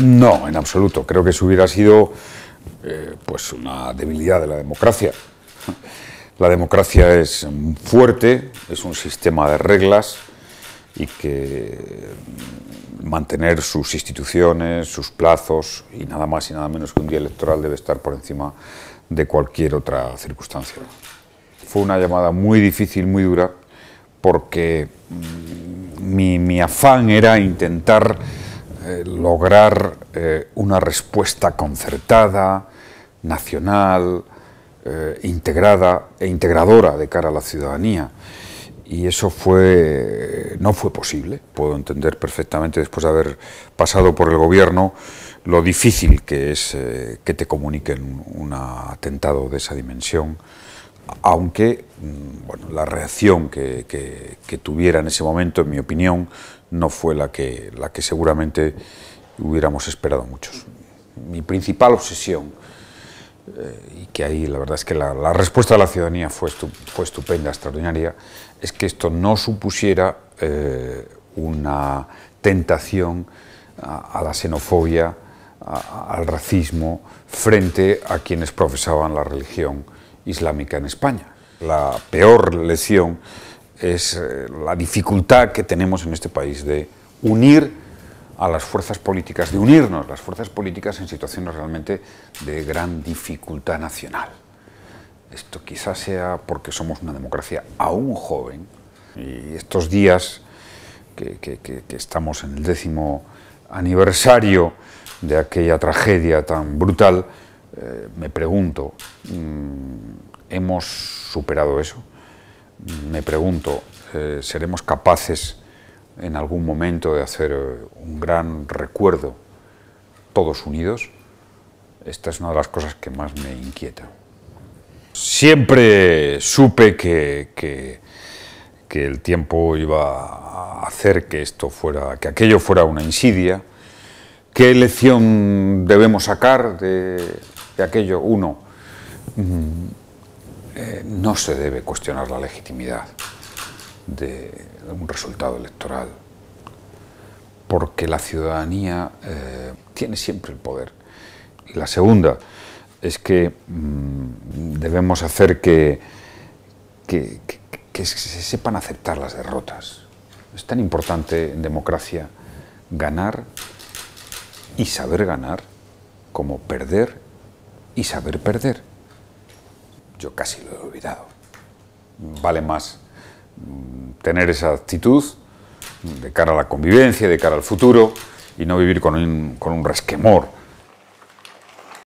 No, en absoluto. Creo que eso hubiera sido eh, pues una debilidad de la democracia. La democracia es fuerte, es un sistema de reglas y que mm, mantener sus instituciones, sus plazos y nada más y nada menos que un día electoral debe estar por encima de cualquier otra circunstancia. Fue una llamada muy difícil, muy dura, porque mm, mi afán era intentar eh, lograr eh, una respuesta concertada, nacional, eh, integrada e integradora de cara a la ciudadanía. Y eso fue, no fue posible. Puedo entender perfectamente, después de haber pasado por el gobierno, lo difícil que es que te comuniquen un atentado de esa dimensión aunque mm, la reacción que, tuviera en ese momento, en mi opinión, no fue la que, seguramente hubiéramos esperado muchos. Mi principal obsesión, eh, y que ahí la verdad es que la, respuesta de la ciudadanía fue, estupenda, extraordinaria, es que esto no supusiera eh, una tentación a, la xenofobia, al racismo, frente a quienes profesaban la religión islámica en España. La peor lesión es eh, la dificultad que tenemos en este país de unir a las fuerzas políticas, de unirnos las fuerzas políticas en situaciones realmente de gran dificultad nacional. Esto quizás sea porque somos una democracia aún joven y estos días que, estamos en el décimo aniversario de aquella tragedia tan brutal, eh, me pregunto, mm, hemos superado eso. Me pregunto, eh, ¿seremos capaces en algún momento de hacer eh, un gran recuerdo todos unidos? Esta es una de las cosas que más me inquieta. Siempre supe que, que, el tiempo iba a hacer que esto fuera, que aquello fuera una insidia. ¿Qué lección debemos sacar de, de aquello? Uno, mm, eh, no se debe cuestionar la legitimidad de un resultado electoral, porque la ciudadanía eh, tiene siempre el poder. Y la segunda es que mm, debemos hacer que se sepan aceptar las derrotas. Es tan importante en democracia ganar y saber ganar como perder y saber perder yo casi lo he olvidado. Vale más mm, tener esa actitud de cara a la convivencia, de cara al futuro, y no vivir con un, con un resquemor